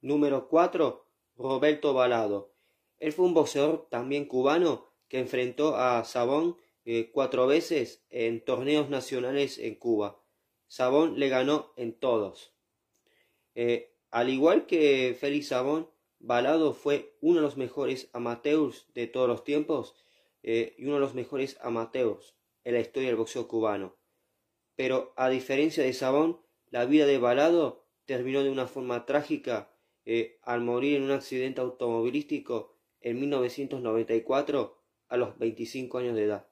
Número 4. Roberto Balado. Él fue un boxeador también cubano que enfrentó a Sabón eh, cuatro veces en torneos nacionales en Cuba. Sabón le ganó en todos. Eh, al igual que Félix Sabón, Balado fue uno de los mejores amateurs de todos los tiempos eh, y uno de los mejores amateurs en la historia del boxeo cubano. Pero a diferencia de Sabón, la vida de Balado terminó de una forma trágica eh, al morir en un accidente automovilístico en 1994 a los 25 años de edad.